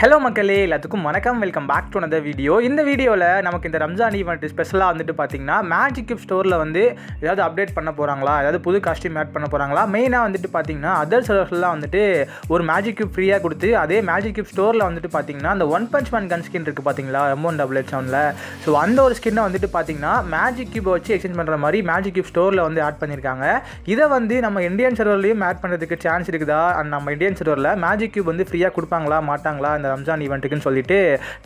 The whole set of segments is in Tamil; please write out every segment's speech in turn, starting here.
ஹலோ மக்களே எல்லாத்துக்கும் வணக்கம் வெல்கம் பேக் டு அந்த வீடியோ இந்த வீடியோவில் நமக்கு இந்த ரம்ஜான் ஈவெண்ட் ஸ்பெஷலாக வந்துட்டு பார்த்திங்கன்னா மேஜிக் கிப் ஸ்டோரில் வந்து ஏதாவது அப்டேட் பண்ண போகிறாங்களா ஏதாவது புது காஸ்ட்யூம் ஆட் பண்ண போகிறாங்களா மெயினாக வந்துட்டு பார்த்திங்கன்னா அதர் செலவர்ஸ்லாம் வந்துட்டு ஒரு மேஜிக் கிப் ஃப்ரீயாக கொடுத்து அதே மேஜிக் கிப் ஸ்டோரில் வந்துட்டு பார்த்திங்கன்னா அந்த one punch man gun skin இருக்குது பார்த்தீங்களா ஒன் டபுள் எட் செவனில் ஸோ அந்த ஒரு ஸ்கின்னை வந்துட்டு பார்த்திங்கன்னா மேஜிக் கிப் வச்சு எக்ஸ்சேஞ்ச் பண்ணுற மாதிரி மேஜிக் கிப் ஸ்டோரில் வந்து ஆட் பண்ணியிருக்காங்க இதை வந்து நம்ம இந்தியன் சர்வர்லேயும் ஆட் பண்ணுறதுக்கு சான்ஸ் இருக்குதா அண்ட் நம்ம இந்தியன் சர்வரில் மேஜிக் கியூப் வந்து ஃப்ரீயாக கொடுப்பாங்களா மாட்டாங்களா அந்த ரம்ஜான் ஈவெண்ட்டுக்குன்னு சொல்லிட்டு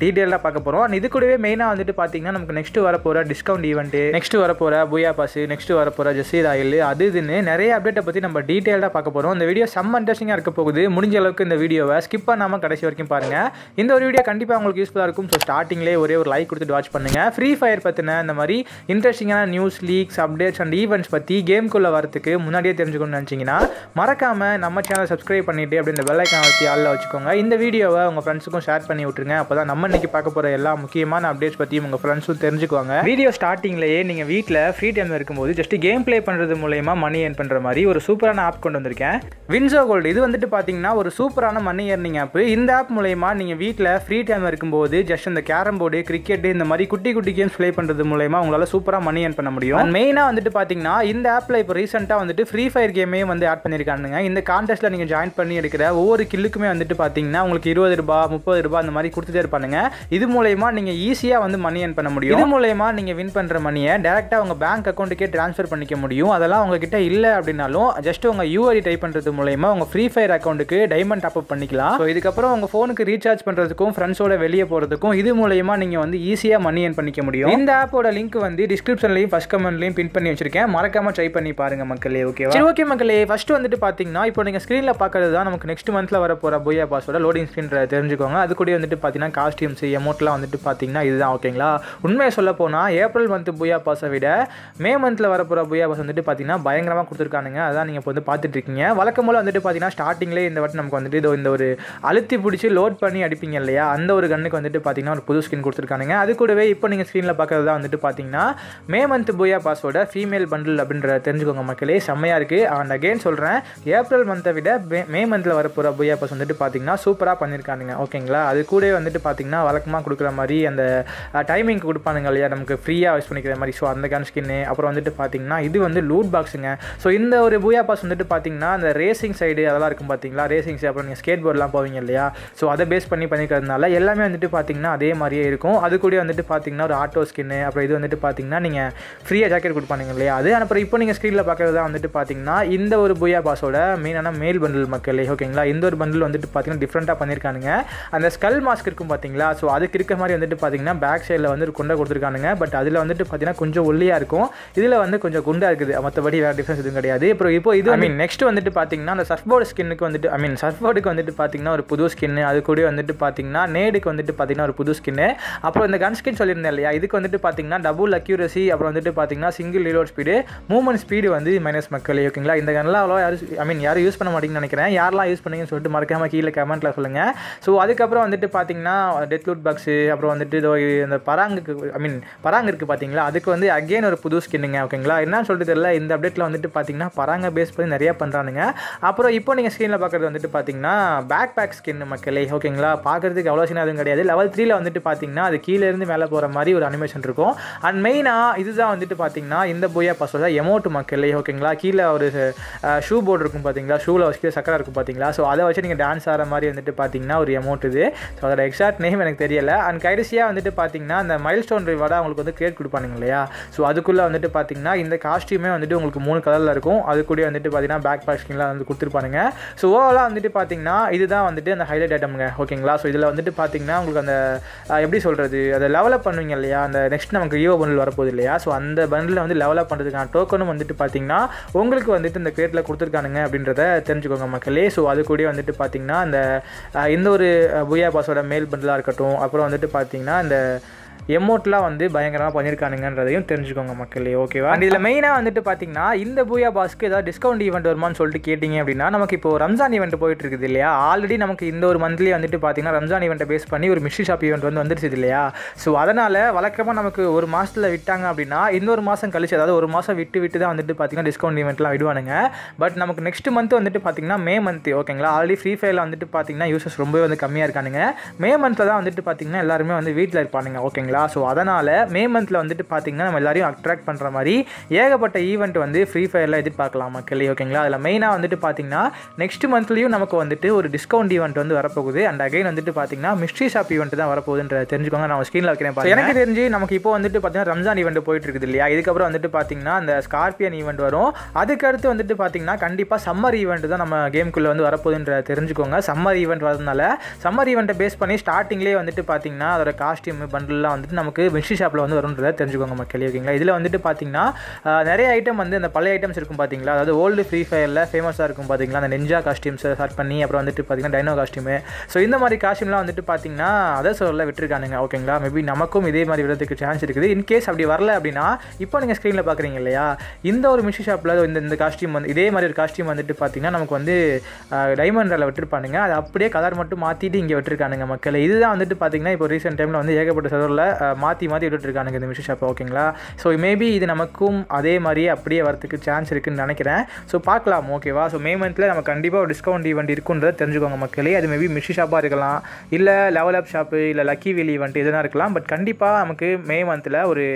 டீட்டெயிலாக பார்க்க போகிறோம் இது கூடவே மெயினாக வந்துட்டு பார்த்தீங்கன்னா நமக்கு நெக்ஸ்ட் வரப்போகிற டிஸ்கவுண்ட் ஈவெண்ட்டு நெக்ஸ்ட் வரப்போகிற புயா பாஸ் நெக்ஸ்ட் வரப்போகிற ஜசீர் ஆயில் அது இதுன்னு நிறைய அப்டேட்டை பற்றி நம்ம டீட்டெயிலாக பார்க்க போகிறோம் இந்த வீடியோ செம்ம இன்ட்ரெஸ்டிங்காக இருக்க போகுது முடிஞ்ச அளவுக்கு இந்த வீடியோவை ஸ்கிப் பண்ணாமல் கடைசி வரைக்கும் பாருங்கள் இந்த ஒரு வீடியோ கண்டிப்பாக உங்களுக்கு யூஸ்ஃபுல்லாக இருக்கும் ஸோ ஸ்டார்டிங்லேயே ஒரே ஒரு லைக் கொடுத்துட்டு வாட்ச் பண்ணுங்கள் ஃப்ரீ ஃபயர் பற்றின இந்த மாதிரி இன்ட்ரெஸ்டிங்கான news leaks updates and events பற்றி கேம்குள்ளே வரதுக்கு முன்னாடியே தெரிஞ்சுக்கணும்னு நினச்சிங்கன்னா மறக்காமல் நம்ம சேனல் சப்ஸ்கிரைப் பண்ணிவிட்டு அப்படி இந்த வெள்ளைக்கான வச்சு ஆளில் வச்சுக்கோங்க இந்த வீடியோவை உங்கள் ஃப்ரெண்ட்ஸுக்கும் ஷேர் பண்ணி விட்டுருங்க அப்போ தான் நம்ம இன்றைக்கி பார்க்க போகிற எல்லா முக்கியமான அப்டேட்ஸ் பற்றியும் உங்கள் ஃப்ரெண்ட்ஸும் தெரிஞ்சுக்குவாங்க வீடியோ ஸ்டார்டிங்லேயே நீங்கள் வீட்டில் ஃப்ரீ டைம் இருக்கும்போது ஜஸ்ட் கேம் ப்ளே பண்ணுறது மூலயமா மணி ஏர்ன் பண்ணுற மாதிரி ஒரு சூப்பரான ஆப் கொண்டு வந்திருக்கேன் வின்சோ கோல்டு இது வந்துட்டு பார்த்தீங்கன்னா ஒரு சூப்பரான மணி ஏர்னிங் ஆப் இந்த ஆப் மூலயமா நீங்கள் வீட்டில் ஃப்ரீ டைம் இருக்கும்போது ஜஸ்ட் இந்த கேரம் போர்டு கிரிக்கெட் இந்த மாதிரி குட்டி குட்டி கேம்ஸ் ப்ளே பண்ணுறது மூலயமா உங்களால் சூப்பராக மணி ஏர்ன் பண்ண முடியும் மெயினாக வந்துட்டு பார்த்தீங்கன்னா இந்த ஆப்பில் இப்போ ரீசெண்டாக வந்துட்டு ஃப்ரீ ஃபயர் கேமே வந்து ஆட் பண்ணியிருக்கானுங்க இந்த கான்டெஸ்ட்டில் நீங்கள் ஜாயின் பண்ணி எடுக்கிற ஒவ்வொரு கில்லுக்குமே வந்துட்டு பார்த்தீங்கன்னா உங்களுக்கு இருபது ரூபா முப்பது ரூபாய் அந்த மாதிரி கொடுத்துட்டே இருப்பானுங்க இது மூலயமா நீங்கள் ஈஸியாக வந்து மணி ஏர்ன் பண்ண முடியும் இது மூலயமா நீங்கள் வின் பண்ணுற மணியை டேரெக்டாக உங்கள் பேங்க் அக்கௌண்ட்டுக்கே ட்ரான்ஸ்ஃபர் பண்ணிக்க முடியும் அதெல்லாம் உங்ககிட்ட இல்லை அப்படின்னாலும் ஜஸ்ட் உங்கள் யூஆரி டைப் பண்ணுறது மூலயமா உங்கள் ஃப்ரீ ஃபயர் அக்கௌண்ட்டுக்கு டைமண்ட் டாப் அப் பண்ணிக்கலாம் ஸோ இதுக்கப்புறம் உங்கள் ஃபோனுக்கு ரீசார்ஜ் பண்ணுறதுக்கும் ஃப்ரெண்ட்ஸோட வெளியே போகிறதுக்கும் இது மூலயமா நீங்கள் வந்து ஈஸியாக மணி ஏர்ன் பண்ணிக்க முடியும் இந்த ஆப்போட லிங்க் வந்து டிஸ்கிரிப்ஷன்லையும் ஃபஸ்ட் கமெண்ட்லையும் பின் பண்ணி வச்சிருக்கேன் மறக்காமல் ட்ரை பண்ணி பாருங்க மக்களே ஓகேவா சரி ஓகே மக்களே ஃபஸ்ட்டு வந்துட்டு பார்த்தீங்கன்னா இப்போ நீங்கள் ஸ்க்ரீனில் பார்க்கறது தான் நமக்கு நெக்ஸ்ட் மந்த்தில் வர போகிற போயா பாஸோட லோடிங் ஸ்க்ரீன் தெரிஞ்சு தெரிஞ்சுக்கோங்க அது கூட வந்துட்டு பார்த்தீங்கன்னா காஸ்டியூம்ஸ் எமௌண்ட்லாம் வந்துட்டு பார்த்தீங்கன்னா இதுதான் ஓகேங்களா உண்மையை சொல்ல போனால் ஏப்ரல் மந்த் புயா பாஸை விட மே மந்தில் வரப்போகிற புயா பாஸ் வந்துட்டு பார்த்தீங்கன்னா பயங்கரமாக கொடுத்துருக்கானுங்க அதான் நீங்கள் இப்போ வந்து பார்த்துட்டு இருக்கீங்க வழக்கம் போல் வந்துட்டு பார்த்தீங்கன்னா ஸ்டார்டிங்லேயே இந்த வாட்டி நமக்கு வந்துட்டு இது இந்த ஒரு அழுத்தி பிடிச்சி லோட் பண்ணி அடிப்பீங்க இல்லையா அந்த ஒரு கண்ணுக்கு வந்துட்டு பார்த்தீங்கன்னா ஒரு புது ஸ்கின் கொடுத்துருக்கானுங்க அது கூடவே இப்போ நீங்கள் ஸ்க்ரீனில் பார்க்குறது தான் வந்துட்டு பார்த்தீங்கன்னா மே மந்த் புயா பாஸோட ஃபீமேல் பண்டில் அப்படின்ற தெரிஞ்சுக்கோங்க மக்களே செம்மையாக இருக்குது அண்ட் அகெயின் சொல்கிறேன் ஏப்ரல் மந்த்தை விட மே மந்தில் வரப்போகிற புயா பாஸ் வந்துட்டு பார்த்தீங்கன்னா சூப்பராக பண்ணியிருக்கானுங்க ஓகேங்களா அது கூட வந்துட்டு பார்த்திங்கன்னா வழக்கமாக கொடுக்குற மாதிரி அந்த டைமிங் கொடுப்பானுங்க இல்லையா நமக்கு ஃப்ரீயாக யூஸ் பண்ணிக்கிற மாதிரி ஸோ அந்த கன் ஸ்கின்னு அப்புறம் வந்துட்டு பார்த்திங்கன்னா இது வந்து லூட் பாக்ஸுங்க ஸோ இந்த ஒரு பூயா பாஸ் வந்துட்டு பார்த்திங்கன்னா அந்த ரேசிங் சைடு அதெல்லாம் இருக்கும் பார்த்தீங்களா ரேசிங் சைடு அப்புறம் நீங்கள் ஸ்கேட் போர்டெலாம் போவீங்க இல்லையா ஸோ அதை பேஸ் பண்ணி பண்ணிக்கிறதுனால எல்லாமே வந்துட்டு பார்த்திங்கன்னா அதே மாதிரியே இருக்கும் அது கூட வந்துட்டு பார்த்திங்கன்னா ஒரு ஆட்டோ ஸ்கின்னு அப்புறம் இது வந்துட்டு பார்த்திங்கன்னா நீங்கள் ஃப்ரீயாக ஜாக்கெட் கொடுப்பானுங்க இல்லையா அது அப்புறம் இப்போ நீங்கள் ஸ்க்ரீனில் பார்க்குறது தான் வந்துட்டு பார்த்திங்கன்னா இந்த ஒரு பூயா பாஸோட மெயினான மேல் பண்டில் மக்களே ஓகேங்களா இந்த ஒரு பண்டில் வந்துட்டு பார்த்திங்கன்னா டிஃப்ரெண்ட்டாக பண்ணியிருக்கானுங்க அந்த ஸ்கல் மாஸ்க் இருக்கும் பார்த்தீங்களா ஸோ அதுக்கு இருக்க மாதிரி வந்துட்டு பார்த்தீங்கன்னா பேக் சைடில் வந்துட்டு குண்டை கொடுத்துருக்கானுங்க பட் அதில் வந்துட்டு பார்த்தீங்கன்னா கொஞ்சம் ஒல்லியாக இருக்கும் இதில் வந்து கொஞ்சம் குண்டாக இருக்குது மற்றபடி வேறு டிஃப்ரென்ஸ் எதுவும் கிடையாது அப்புறம் இப்போ இது ஐ மீன் நெக்ஸ்ட் வந்துட்டு பார்த்தீங்கன்னா அந்த சர்ஃபோர்டு ஸ்கின்னுக்கு வந்துட்டு ஐ மீன் சர்ஃபோர்டுக்கு வந்துட்டு பார்த்தீங்கன்னா ஒரு புது ஸ்கின்னு அது கூட வந்துட்டு பார்த்தீங்கன்னா நேடுக்கு வந்துட்டு பார்த்தீங்கன்னா ஒரு புது ஸ்கின்னு அப்புறம் இந்த கன் ஸ்கின் சொல்லியிருந்தேன் இல்லையா இதுக்கு வந்துட்டு பார்த்தீங்கன்னா டபுள் அக்யூரசி அப்புறம் வந்துட்டு பார்த்தீங்கன்னா single reload speed movement speed வந்து மைனஸ் மக்கள் ஓகேங்களா இந்த கன்லாம் அவ்வளோ யாரும் ஐ மீன் யாரும் யூஸ் பண்ண மாட்டேங்குன்னு நினைக்கிறேன் யாரெல்லாம் யூஸ் பண்ணீங்கன்னு சொல்லிட்டு மறக்காமல் கீழே கமெண்ட்டில் சொல்லுங்கள் ஸோ அதுக்கப்புறம் வந்துட்டு பார்த்தீங்கன்னா லூட் பாக்ஸு அப்புறம் வந்துட்டு இதோ இந்த பராங்குக்கு ஐ மீன் பராங்கு இருக்குது பார்த்தீங்களா அதுக்கு வந்து அகெயின் ஒரு புது ஸ்கின்னுங்க ஓகேங்களா என்ன சொல்லிட்டு தெரியல இந்த அப்டேட்டில் வந்துட்டு பார்த்தீங்கன்னா பராங்க பேஸ் பண்ணி நிறையா பண்ணுறானுங்க அப்புறம் இப்போ நீங்கள் ஸ்க்ரீனில் பார்க்குறது வந்துட்டு பார்த்தீங்கன்னா பேக் பேக் ஸ்கின் மக்களே ஓகேங்களா பார்க்குறதுக்கு அவ்வளோ சின்ன அதுவும் கிடையாது லெவல் த்ரீயில் வந்துட்டு பார்த்தீங்கன்னா அது கீழேருந்து மேலே போகிற மாதிரி ஒரு அனிமேஷன் இருக்கும் அண்ட் மெயினாக இதுதான் வந்துட்டு பார்த்தீங்கன்னா இந்த பசோ தான் எமோட் மக்களே ஓகேங்களா கீழே ஒரு ஷூ போர்டு இருக்கும் பார்த்தீங்களா ஷூவில் வச்சு சக்கரை இருக்கும் பார்த்தீங்களா ஸோ அதை வச்சு நீங்கள் டான்ஸ் ஆகிற மாதிரி வந்துட்டு பார்த்தீங்கன்னா ஒரு அமௌண்ட் இது ஸோ அதோட எக்ஸாக்ட் நேம் எனக்கு தெரியல அண்ட் கடைசியாக வந்துட்டு பார்த்தீங்கன்னா அந்த மைல் ஸ்டோன் ரிவார்டாக உங்களுக்கு வந்து கிரியேட் கொடுப்பானுங்க இல்லையா ஸோ அதுக்குள்ளே வந்துட்டு பார்த்தீங்கன்னா இந்த காஸ்ட்யூமே வந்துட்டு உங்களுக்கு மூணு கலரில் இருக்கும் அது கூட வந்துட்டு பார்த்தீங்கன்னா பேக் பேக்கிங்லாம் வந்து கொடுத்துருப்பானுங்க ஸோ ஓவராலாக வந்துட்டு பார்த்தீங்கன்னா இதுதான் வந்துட்டு அந்த ஹைலைட் ஐட்டம்ங்க ஓகேங்களா ஸோ இதில் வந்துட்டு பார்த்தீங்கன்னா உங்களுக்கு அந்த எப்படி சொல்கிறது அதை லெவலப் பண்ணுவீங்க இல்லையா அந்த நெக்ஸ்ட் நமக்கு ஈவோ பண்ணில் வரப்போகுது இல்லையா ஸோ அந்த பண்டில் வந்து லெவலப் பண்ணுறதுக்கான டோக்கனும் வந்துட்டு பார்த்தீங்கன்னா உங்களுக்கு வந்துட்டு இந்த கிரேட்டில் கொடுத்துருக்கானுங்க அப்படின்றத தெரிஞ்சுக்கோங்க மக்களே ஸோ அது கூட வந்துட்டு பார்த்தீங்கன்னா அந்த இந்த ஒரு புயா பாஸோட மெயில் பண்டலாக இருக்கட்டும் அப்புறம் வந்துட்டு பார்த்தீங்கன்னா இந்த எமோட்லாம் வந்து பயங்கரமாக பண்ணியிருக்கானுங்கன்றதையும் தெரிஞ்சுக்கோங்க மக்களே ஓகேவா அண்ட் இதில் மெயினாக வந்துட்டு பார்த்தீங்கன்னா இந்த பூயா பாஸ்க்கு ஏதாவது டிஸ்கவுண்ட் ஈவெண்ட் வருமானு சொல்லிட்டு கேட்டிங்க அப்படின்னா நமக்கு இப்போ ரம்ஜான் ஈவெண்ட் போயிட்டு இருக்குது இல்லையா ஆல்ரெடி நமக்கு இந்த ஒரு மந்த்லி வந்துட்டு பார்த்தீங்கன்னா ரம்ஜான் ஈவெண்ட்டை பேஸ் பண்ணி ஒரு மிஷி ஷாப் ஈவெண்ட் வந்து வந்துருச்சு இல்லையா ஸோ அதனால் வழக்கமாக நமக்கு ஒரு மாதத்தில் விட்டாங்க அப்படின்னா இன்னொரு மாதம் கழிச்சு அதாவது ஒரு மாதம் விட்டு விட்டு தான் வந்துட்டு பார்த்தீங்கன்னா டிஸ்கவுண்ட் ஈவெண்ட்லாம் விடுவானுங்க பட் நமக்கு நெக்ஸ்ட் மந்த் வந்துட்டு பார்த்தீங்கன்னா மே மந்த் ஓகேங்களா ஆல்ரெடி ஃப்ரீ ஃபயரில் வந்துட்டு பார்த்தீங்கன்னா யூசர்ஸ் ரொம்பவே வந்து கம்மியாக இருக்கானுங்க மே மந்தில் தான் வந்துட்டு பார்த்தீங்கன்னா எல்லாருமே வந்து வீட்டில் இருப்பானுங்க ஓகேங்களா ஓகேங்களா ஸோ அதனால் மே மந்தில் வந்துட்டு பார்த்தீங்கன்னா நம்ம எல்லாரையும் அட்ராக்ட் பண்ணுற மாதிரி ஏகப்பட்ட ஈவெண்ட் வந்து ஃப்ரீ ஃபயரில் எதிர்பார்க்கலாம் மக்களே ஓகேங்களா அதில் மெயினாக வந்துட்டு பார்த்திங்கன்னா நெக்ஸ்ட் மந்த்லேயும் நமக்கு வந்துட்டு ஒரு டிஸ்கவுண்ட் ஈவெண்ட் வந்து வரப்போகுது அண்ட் அகைன் வந்துட்டு பார்த்திங்கன்னா மிஸ்ட்ரி ஷாப் ஈவெண்ட் தான் வரப்போகுதுன்ற தெரிஞ்சுக்கோங்க நான் ஸ்க்ரீனில் வைக்கிறேன் எனக்கு தெரிஞ்சு நமக்கு இப்போ வந்துட்டு பார்த்தீங்கன்னா ரம்ஜான் ஈவெண்ட் போயிட்டு இருக்குது இல்லையா இதுக்கப்புறம் வந்துட்டு பார்த்தீங்கன்னா அந்த ஸ்கார்பியன் ஈவெண்ட் வரும் அதுக்கடுத்து வந்துட்டு பார்த்தீங்கன்னா கண்டிப்பாக சம்மர் ஈவெண்ட் தான் நம்ம கேம்குள்ளே வந்து வரப்போகுதுன்ற தெரிஞ்சுக்கோங்க சம்மர் ஈவெண்ட் வரதுனால சம்மர் ஈவெண்ட்டை பேஸ் பண்ணி ஸ்டார்டிங்லேயே வந்துட்டு பார்த்திங்கன்னா அதோட காஸ்டியூம் பண்டில்லாம் வந்து வந்துட்டு நமக்கு மிஷி ஷாப்பில் வந்து வரும்ன்றதை தெரிஞ்சுக்கோங்க மக்களே ஓகேங்களா இதில் வந்துட்டு பார்த்தீங்கன்னா நிறைய ஐட்டம் வந்து அந்த பழைய ஐட்டம்ஸ் இருக்கும் பார்த்தீங்களா அதாவது ஓல்டு ஃப்ரீ ஃபயரில் ஃபேமஸாக இருக்கும் பார்த்தீங்களா அந்த நெஞ்சா காஸ்டியூம்ஸ் ஸ்டார்ட் பண்ணி அப்புறம் வந்துட்டு பார்த்தீங்கன்னா டைனோ காஸ்டியூமு ஸோ இந்த மாதிரி காஸ்டியூம்லாம் வந்துட்டு பார்த்தீங்கன்னா அதை சொல்ல விட்டுருக்கானுங்க ஓகேங்களா மேபி நமக்கும் இதே மாதிரி விடுறதுக்கு சான்ஸ் இருக்குது இன்கேஸ் அப்படி வரல அப்படின்னா இப்போ நீங்கள் ஸ்க்ரீனில் பார்க்குறீங்க இல்லையா இந்த ஒரு மிஷி ஷாப்பில் இந்த இந்த காஸ்டியூம் வந்து இதே மாதிரி ஒரு காஸ்டியூம் வந்துட்டு பார்த்தீங்கன்னா நமக்கு வந்து டைமண்டில் விட்டுருப்பானுங்க அது அப்படியே கலர் மட்டும் மாற்றிட்டு இங்கே விட்டுருக்கானுங்க மக்களை இதுதான் வந்துட்டு பார்த்தீங்கன்னா இப்போ ரீசெண்ட் டைமில் வந்து ஏகப்பட்ட சதவரில் மாற்றி மாற்றி விட்டுட்டுருக்கானுங்க இந்த மிஷின் ஷாப்பை ஓகேங்களா ஸோ மேபி இது நமக்கும் அதே மாதிரியே அப்படியே வரத்துக்கு சான்ஸ் இருக்குதுன்னு நினைக்கிறேன் ஸோ பார்க்கலாம் ஓகேவா ஸோ மே மந்தில் நம்ம கண்டிப்பாக ஒரு டிஸ்கவுண்ட் ஈவெண்ட் இருக்குன்றதை தெரிஞ்சுக்கோங்க மக்களே அது மேபி மிஷி ஷாப்பாக இருக்கலாம் இல்லை லெவல் அப் ஷாப்பு இல்லை லக்கி வீல் ஈவெண்ட் இதெல்லாம் இருக்கலாம் பட் கண்டிப்பாக நமக்கு மே மந்தில் ஒரு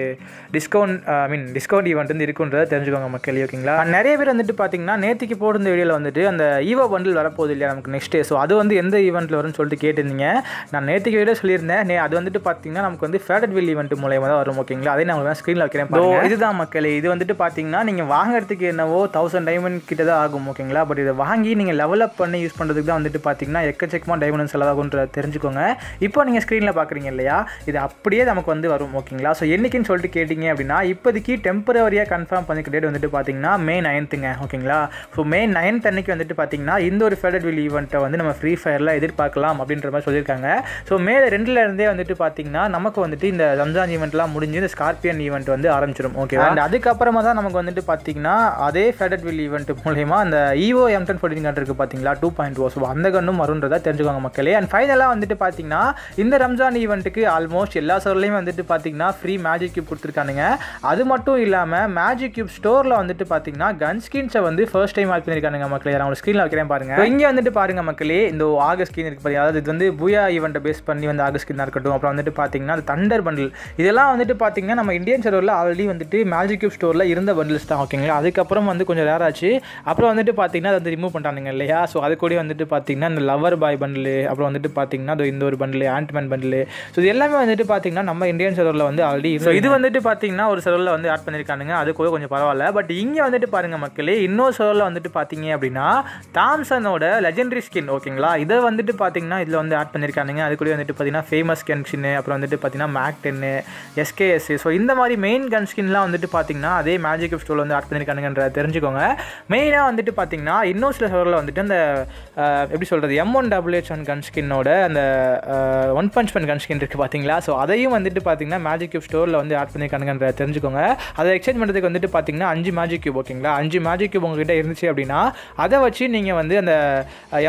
discount I mean discount event வந்து இருக்குன்றதை தெரிஞ்சுக்கோங்க மக்களே ஓகேங்களா நிறைய பேர் வந்துட்டு பார்த்தீங்கன்னா நேற்றுக்கு போடுற வீடியோவில் வந்துட்டு அந்த ஈவோ பண்டில் வரப்போகுது இல்லையா நமக்கு நெக்ஸ்ட் டே ஸோ அது வந்து எந்த ஈவெண்ட்டில் வரும்னு சொல்லிட்டு கேட்டிருந்தீங்க நான் நேற்றுக்கு வீடியோ சொல்லியிருந்தேன் நே அது வந்துட்டு பார்த்தீங்கன்னா நமக்கு வந்து ஃபேடட் வில் ஈவெண்ட் மூலயமா தான் வரும் ஓகேங்களா அதே நான் உங்களுக்கு ஸ்க்ரீனில் வைக்கிறேன் பாருங்க இதுதான் மக்களே இது வந்துட்டு பார்த்தீங்கன்னா நீங்கள் வாங்குறதுக்கு என்னவோ தௌசண்ட் டைமண்ட் கிட்ட தான் ஆகும் ஓகேங்களா பட் இதை வாங்கி நீங்கள் லெவலப் பண்ணி யூஸ் பண்ணுறதுக்கு தான் வந்துட்டு பார்த்தீங்கன்னா எக்கச்சக்கமாக டைமண்ட் செலவாகுன்ற தெரிஞ்சுக்கோங்க இப்போ நீங்கள் ஸ்க்ரீனில் பார்க்குறீங்க இல்லையா இது அப்படியே நமக்கு வந்து வரும் ஓகேங்களா ஸோ என்றைக்குன்னு சொல்லிட்டு கேட்டிங்க அப்படின்னா இப்போதைக்கு டெம்பரவரியாக கன்ஃபார்ம் பண்ணிக்க டேட் வந்துட்டு பார்த்தீங்கன்னா மே நைன்த்துங்க ஓகேங்களா ஸோ மே நைன்த் அன்னைக்கு வந்துட்டு பார்த்தீங்கன்னா இந்த ஒரு ஃபேடட் வில் ஈவெண்ட்டை வந்து நம்ம ஃப்ரீ ஃபயரில் எதிர்பார்க்கலாம் அப்படின்ற மாதிரி சொல்லியிருக்காங்க ஸோ மே ரெண்டுலேருந்தே வந்துட்டு பார்த்தீங்கன்னா நமக்கு வந்து எடுத்து இந்த ரம்ஜான் ஈவெண்ட்லாம் முடிஞ்சு இந்த ஸ்கார்பியன் ஈவெண்ட் வந்து ஆரம்பிச்சிடும் ஓகே அண்ட் அதுக்கப்புறமா தான் நமக்கு வந்துட்டு பார்த்தீங்கன்னா அதே ஃபேடட் வில் ஈவெண்ட் மூலயமா அந்த ஈவோ எம் டென் ஃபோர்டின் கண்ட்ருக்கு பார்த்தீங்களா டூ பாயிண்ட் ஓ ஸோ அந்த கன்னும் வரும்ன்றதா தெரிஞ்சுக்கோங்க மக்களே அண்ட் ஃபைனலாக வந்துட்டு பார்த்தீங்கன்னா இந்த ரம்ஜான் ஈவெண்ட்டுக்கு ஆல்மோஸ்ட் எல்லா சர்லையும் வந்துட்டு பார்த்தீங்கன்னா ஃப்ரீ மேஜிக் கியூப் கொடுத்துருக்கானுங்க அது மட்டும் இல்லாமல் மேஜிக் கியூப் ஸ்டோரில் வந்துட்டு பார்த்தீங்கன்னா கன் ஸ்கின்ஸை வந்து ஃபர்ஸ்ட் டைம் ஆட் பண்ணியிருக்கானுங்க மக்களே நான் அவங்க ஸ்க்ரீனில் வைக்கிறேன் பாருங்கள் இங்கே வந்துட்டு பாருங்கள் மக்களே இந்த ஆகஸ்ட் ஸ்கின் இருக்குது அதாவது இது வந்து புயா ஈவெண்ட்டை பேஸ் பண்ணி வந்து ஆகஸ்ட் ஸ்கின் இருக்கட்டும் அப்புறம் வந்துட்டு பார்த்தீங்கன்னா அந்த தண்ணி தண்டர் பண்டில் இதெல்லாம் வந்துட்டு பார்த்திங்கன்னா நம்ம இந்தியன் சர்வரில் ஆல்ரெடி வந்துட்டு மேஜிக் கியூப் ஸ்டோரில் இருந்த பண்டில்ஸ் தான் ஓகேங்களா அதுக்கப்புறம் வந்து கொஞ்சம் ரேர் ஆச்சு அப்புறம் வந்துட்டு பார்த்திங்கன்னா அதை வந்து ரிமூவ் பண்ணிட்டாங்க இல்லையா ஸோ அது கூட வந்துட்டு பார்த்திங்கன்னா இந்த லவர் பாய் பண்டில் அப்புறம் வந்துட்டு பார்த்திங்கன்னா இந்த ஒரு பண்டில் ஆண்ட்மேன் பண்டில் ஸோ இது எல்லாமே வந்துட்டு பார்த்திங்கன்னா நம்ம இந்தியன் சர்வரில் வந்து ஆல்ரெடி ஸோ இது வந்துட்டு பார்த்திங்கன்னா ஒரு சர்வரில் வந்து ஆட் பண்ணியிருக்கானுங்க அது கூட கொஞ்சம் பரவாயில்ல பட் இங்கே வந்துட்டு பாருங்கள் மக்களே இன்னொரு சர்வரில் வந்துட்டு பார்த்திங்க அப்படின்னா தாம்சனோட லெஜெண்டரி ஸ்கின் ஓகேங்களா இதை வந்துட்டு பார்த்திங்கன்னா இதில் வந்து ஆட் பண்ணியிருக்கானுங்க அது கூட வந்துட்டு பார்த்திங்கன்னா ஃபேமஸ் கென்ஷின் அப்புறம் வந்துட்டு பார்த்திங்கன்னா மேக் டென்னு எஸ்கேஎஸ்சி ஸோ இந்த மாதிரி மெயின் கன் ஸ்கின்லாம் வந்துட்டு பார்த்தீங்கன்னா அதே மேஜிக் ஆஃப் ஸ்டோரில் வந்து ஆட் பண்ணியிருக்கானுங்கன்ற தெரிஞ்சுக்கோங்க மெயினாக வந்துட்டு பார்த்தீங்கன்னா இன்னும் சில ஸ்டோரில் வந்துட்டு அந்த எப்படி சொல்கிறது M one W H one gun ஸ்கின்னோட அந்த ஒன் பஞ்ச் பன் கன் ஸ்கின் இருக்குது பார்த்தீங்களா ஸோ அதையும் வந்துட்டு பார்த்தீங்கன்னா மேஜிக் கியூப் ஸ்டோரில் வந்து ஆட் பண்ணியிருக்கானுங்கன்ற தெரிஞ்சுக்கோங்க அதை எக்ஸ்சேஞ்ச் பண்ணுறதுக்கு வந்துட்டு பார்த்தீங்கன்னா அஞ்சு மேஜிக் கியூப் ஓகேங்களா அஞ்சு மேஜிக் கியூப் உங்ககிட்ட இருந்துச்சு அப்படின்னா அதை வச்சு நீங்கள் வந்து அந்த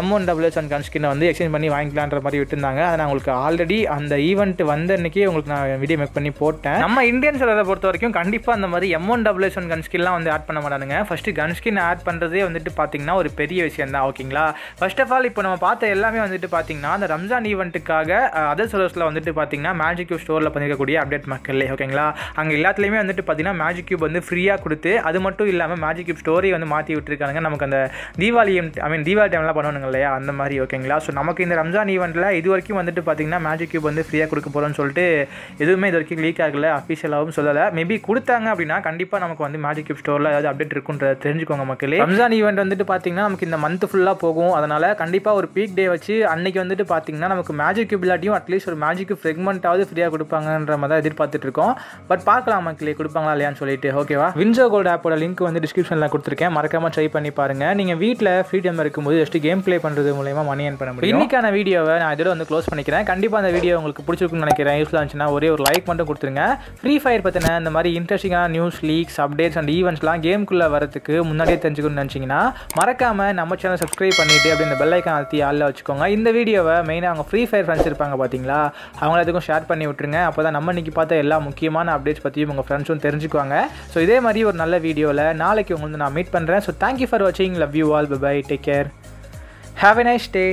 M one W H one gun ஸ்கின்னை வந்து எக்ஸ்சேஞ்ச் பண்ணி வாங்கிக்கலான்ற மாதிரி விட்டுருந்தாங்க அதை நான் உங்களுக்கு ஆல்ரெடி அந்த ஈவெண்ட் வந்த அன்றைக்கி வீடியோ உங்களுக்கு நான் வீடியோ மேக் பண்ணி போட்டேன் நம்ம இந்தியன் சிலரை பொறுத்த வரைக்கும் கண்டிப்பாக அந்த மாதிரி M one double S one ஸ்கின்லாம் வந்து ஆட் பண்ண மாட்டானுங்க ஃபஸ்ட்டு கன்ஸ்கின் ஆட் பண்ணுறதே வந்துட்டு பார்த்தீங்கன்னா ஒரு பெரிய விஷயம் தான் ஓகேங்களா ஃபர்ஸ்ட் ஆஃப் ஆல் இப்போ நம்ம பார்த்த எல்லாமே வந்துட்டு பார்த்தீங்கன்னா அந்த ரம்ஜான் ஈவெண்ட்டுக்காக அதர் சிலர்ஸில் வந்துட்டு பார்த்தீங்கன்னா மேஜிக் கியூப் ஸ்டோரில் பண்ணியிருக்கக்கூடிய அப்டேட் மக்களே ஓகேங்களா அங்கே எல்லாத்துலேயுமே வந்துட்டு பார்த்தீங்கன்னா மேஜிக் கியூப் வந்து ஃப்ரீயாக கொடுத்து அது மட்டும் இல்லாமல் மேஜிக் கியூப் ஸ்டோரி வந்து மாற்றி விட்டுருக்காங்க நமக்கு அந்த தீபாவளி ஐ மீன் தீபாவளி டைம்லாம் பண்ணணுங்க இல்லையா அந்த மாதிரி ஓகேங்களா ஸோ நமக்கு இந்த ரம்ஜான் ஈவெண்ட்டில் இது வரைக்கும் வந்துட்டு பார்த்தீங்கன்னா மேஜிக் கியூப் வந்து ஃப்ரீயாக கொடுக்க போகிறோன்னு சொல்லிட்டு எதுவுமே இது வரைக்கும் லீக் ஆகலை அஃபீஷியலாகவும் சொல்லலை மேபி கொடுத்தாங்க அப்படின்னா கண்டிப்பாக நமக்கு வந்து மேஜிக் கிஃப்ட் ஸ்டோரில் ஏதாவது அப்டேட் இருக்குன்றத தெரிஞ்சுக்கோங்க மக்களே ரம்ஜான் ஈவெண்ட் வந்துட்டு பார்த்தீங்கன்னா நமக்கு இந்த மந்த் ஃபுல்லாக போகும் அதனால் கண்டிப்பாக ஒரு பீக் டே வச்சு அன்னைக்கு வந்துட்டு பார்த்தீங்கன்னா நமக்கு மேஜிக் கியூப் இல்லாட்டியும் அட்லீஸ்ட் ஒரு மேஜிக் ஃப்ரெக்மெண்ட்டாவது ஃப்ரீயாக கொடுப்பாங்கன்ற மாதிரி தான் எதிர்பார்த்துட்டு இருக்கோம் பட் பார்க்கலாம் மக்களே கொடுப்பாங்களா இல்லையான்னு சொல்லிட்டு ஓகேவா வின்ஜோ கோல்டு ஆப்போட லிங்க் வந்து டிஸ்கிரிப்ஷனில் கொடுத்துருக்கேன் மறக்காமல் ட்ரை பண்ணி பாருங்கள் நீங்கள் வீட்டில் ஃப்ரீ டைம் இருக்கும்போது ஜஸ்ட் கேம் ப்ளே பண்ணுறது மூலயமா மணி ஏன் பண்ண முடியும் இன்னைக்கான வீடியோவை நான் இதோட வந்து க்ளோஸ் பண்ணிக்கிறேன் கண்டிப்பாக அந்த வீடியோ உங்களுக்கு பிடிச்சிருக்குன்னு நினைக்கிறேன் யூஸ்ஃபுல்லாக இருந்துச்சுன்னா ஒரே ஒரு லைக் மட்டும் கொடுத்துருங்க ஃப்ரீ ஃபயர் பற்றின இந்த மாதிரி இன்ட்ரெஸ்டிங்கான நியூஸ் லீக்ஸ் அப்டேட்ஸ் அண்ட் ஈவெண்ட்ஸ்லாம் கேம்குள்ளே வரதுக்கு முன்னாடியே தெரிஞ்சுக்கணும்னு நினச்சிங்கன்னா மறக்காமல் நம்ம சேனல் சப்ஸ்கிரைப் பண்ணிவிட்டு அப்படி இந்த பெல் அழுத்தி ஆளில் வச்சுக்கோங்க இந்த வீடியோவை மெயினாக அவங்க ஃப்ரீ ஃபயர் ஃப்ரெண்ட்ஸ் இருப்பாங்க பார்த்தீங்களா அவங்கள எதுக்கும் ஷேர் பண்ணி விட்டுருங்க அப்போ தான் நம்ம இன்றைக்கி பார்த்த எல்லா முக்கியமான அப்டேட்ஸ் பற்றியும் உங்கள் ஃப்ரெண்ட்ஸும் தெரிஞ்சுக்குவாங்க ஸோ இதே மாதிரி ஒரு நல்ல வீடியோவில் நாளைக்கு உங்களுக்கு நான் மீட் பண்ணுறேன் ஸோ தேங்க்யூ ஃபார் வாட்சிங் love you all bye take care have a nice day